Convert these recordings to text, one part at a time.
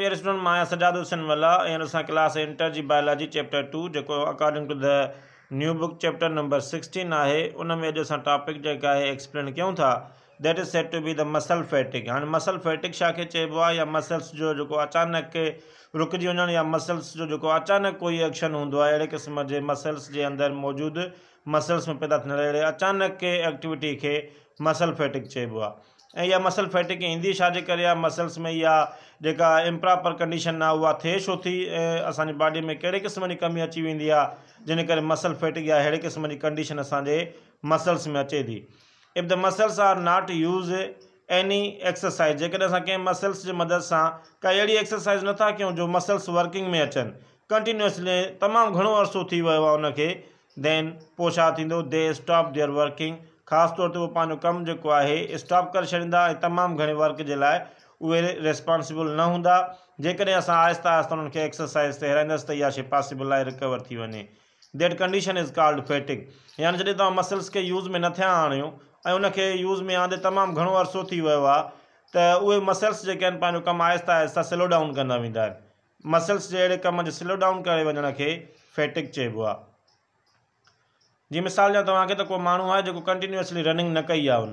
Sajjad class inter جایوجی chapter two according to the book chapter number sixteen ہے ان میں ٹاپک جو ایسپلین کروں is set to be the muscle fatigue ہان مسل فیٹک شاپ چا مسلس جو اچانک رکن یا مسلس جو اچانک کوئی ایکشن ہوں اڑے قسم کے مسلس کے اندر موجود مسلس میں پیدا اچانک ایکٹویٹی کے مسل فیٹک چائبو ऐं इहा मसल फैटिक ईंदी छाजे करे आहे मसल्स में इहा जेका इम्प्रॉपर कंडीशन आहे उहा थिए छो थी ऐं असांजी बॉडी में कहिड़े क़िस्म जी कमी अची वेंदी आहे जिन करे मसल फैटिक या अहिड़े क़िस्म जी कंडीशन असांजे मसल्स में अचे थी if the muscles are not use any exercise जेकॾहिं असां कंहिं मसल्स जी मदद सां काई अहिड़ी एक्सरसाइज़ नथा कयूं जो मसल्स वर्किंग में अचनि कंटिन्यूअसली तमामु घणो अरसो थी वियो आहे उनखे देन पोइ छा थींदो दे स्टॉप देअर वर्किंग ख़ासि तौर ते उहो पंहिंजो कमु जेको आहे स्टॉप करे छॾींदा ऐं तमामु घणे वर्क जे लाइ उहे रिस्पोंसिबल न हूंदा जेकॾहिं असां आहिस्ता आहिस्ता उन्हनि खे एक्सरसाइज़ तराईंदसि त इहा शइ पॉसिबल आहे रिकवर थी वञे that condition is called fatigue यानी जॾहिं तव्हां मसल्स खे यूज़ में न थिया आणियो ऐं उनखे यूज़ में आंदे तमामु घणो अरसो थी वियो आहे त उहे मसल्स जेके आहिनि पंहिंजो कमु आहिस्ता आहिस्ता स्लो डाउन कंदा वेंदा आहिनि मसल्स जहिड़े कम जे स्लो डाउन करे फैटिक चइबो आहे جی مثال یہ تعلیم کے کوئی مو کنٹینوئسلی رننگ نہ کی ان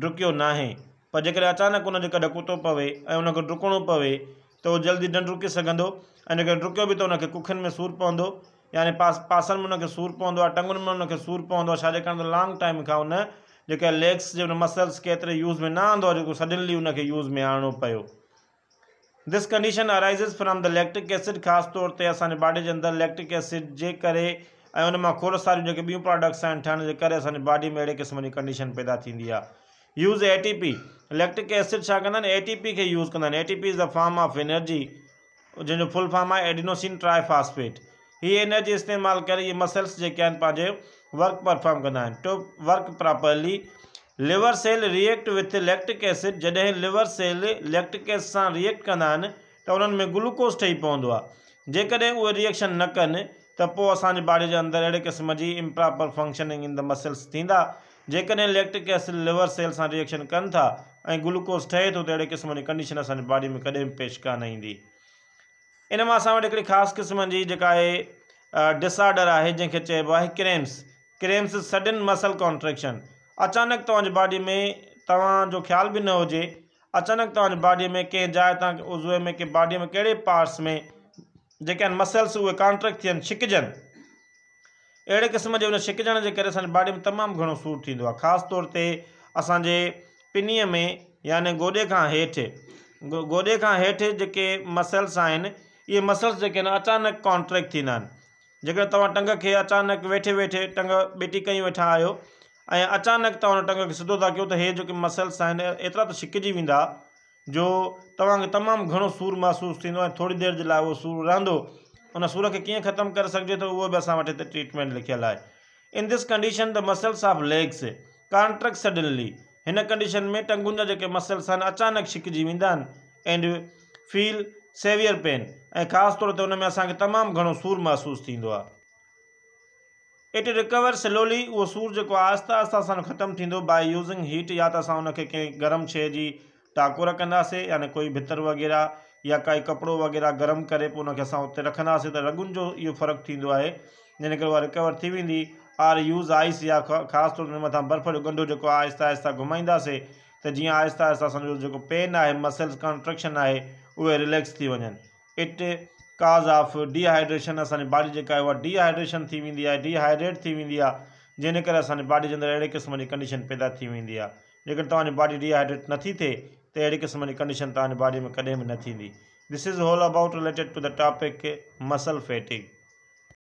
ڈکی نہ ہے پر جی اچانک ان کو کدھر کو پوے ان کو ڈکنو پوے تو وہ جلدی ن ڈرکی سک ڈی بھی تو ان کو ککھین میں سور پو یعنی پاس میں سور پوا ٹنگن میں ان کو سور پوچھنے لانگ ٹائم کا ان کے لیکس مسلس کے ایتر یوز میں نہ آدھار جو سڈنلی ان کے یوز میں آنو پہ this condition arise from the lactic acid خاص طور تھی باڈی کے اندر لیکٹک ایسڈ کے ایون میں کور سارے بو پروڈکٹس ٹھہن کے باڈی میں اڑے قسم کی کنڈیشن پیدا کیندی ہے use ATP lactic acid ATP use کر ATP is the form of energy جن کو فل فارم ہے ایڈینوسین ٹرائی فاسفیٹ یہ ایررجی استعمال کرسلس جو وک پرفارم کرو weak properly liver cell react with lactic acid جدہ لور سل لیکٹک ایس سے ریئکٹ کرا تو ان میں گلوکوز ٹھیک پوند ہے جی وہ ریئکشن نہ کن تو ابھی باڈی کے اندر اڑے قسم کی improper functioning in the muscles دک ایسل لور سیل سے ریئکشن کن تھا گلوکوز ٹھیک تو اڑے قسم کی کنڈیشن سان باڈی میں کدیں بھی پیش کاندی ان میں اب ایک خاص قسم کی جکا ہے ڈس آڈر ہے جن کے چبس کریمس سڈن مسل کانٹریکشن اچانک تو باڈی میں تاج خیال بھی نہ ہوجائے اچانک تعلیم باڈی میں کن جائے تک ازوے میں باڈی میں کہڑے پارٹس میں जेके आहिनि मसल्स उहे कॉन्ट्रेक्ट थियनि छिकजनि अहिड़े क़िस्म जे उन छिकजण जे करे असांजे बॉडी में तमामु घणो सूरु थींदो आहे ख़ासि तौर ते असांजे पिनीअ में याने गोॾे खां हेठि गो गोॾे खां हेठि जेके मसल्स आहिनि इहे मसल्स जेके आहिनि अचानक कॉन्ट्रेक्ट थींदा आहिनि जेकॾहिं तव्हां टंग खे अचानक वेठे वेठे टंग ॿेटी कई वेठा आहियो ऐं अचानक तव्हां उन टंग खे सिधो था कयो त हे जेके मसल्स आहिनि एतिरा त छिकिजी वेंदा جو تمام گھڑو سر محسوس ہو تھری دیر وہ سور رہ سوری ختم کر سکے تو او ٹریٹمینٹ لکھل ہے in this condition the muscles of legs contract suddenly in condition میں ٹنگن کا مسلسان اچانک چکی واڈ فیل سیوئر پین این خاص طور پر تمام گھنٹوں سر محسوس تٹ ریکور سلولی وہ سور جو آستہ آستہ ختم کرائے یوزنگ ہیٹ یا تو ان کے گرم شے کی टाकुर रखंदासीं यानी कोई भितर वग़ैरह या काई कपिड़ो वग़ैरह गरम करे पोइ उन खे असां उते रखंदासीं त रगुनि जो इहो फ़र्क़ु थींदो आहे जंहिं करे उहा रिकवर थी वेंदी आर यूज़ आइस या ख़ासि तौर ते मथां बर्फ़ जो गंदो जेको आहे आहिस्ता आहिस्ता घुमाईंदासीं त जीअं आहिस्ता आहिस्ता असांजो जेको पेन आहे मसल्स कंस्ट्रेक्शन आहे उहे रिलेक्स थी वञनि इट काज़ ऑफ डीहाइड्रेशन असांजी बॉडी जेका आहे उहा डीहाइड्रेशन थी वेंदी आहे डीहाइड्रेट थी वेंदी आहे जंहिं करे असांजी बॉडी जे अंदरि अहिड़े क़िस्म जी कंडीशन पैदा थी वेंदी आहे जेकर तव्हांजी बॉडी डिहाइड्रेट नथी थिए تو اہ قسم کی کنڈیشن تاج باڈی میں کدیں بھی نہی this is all about related to the topic کے مسل فیٹنگ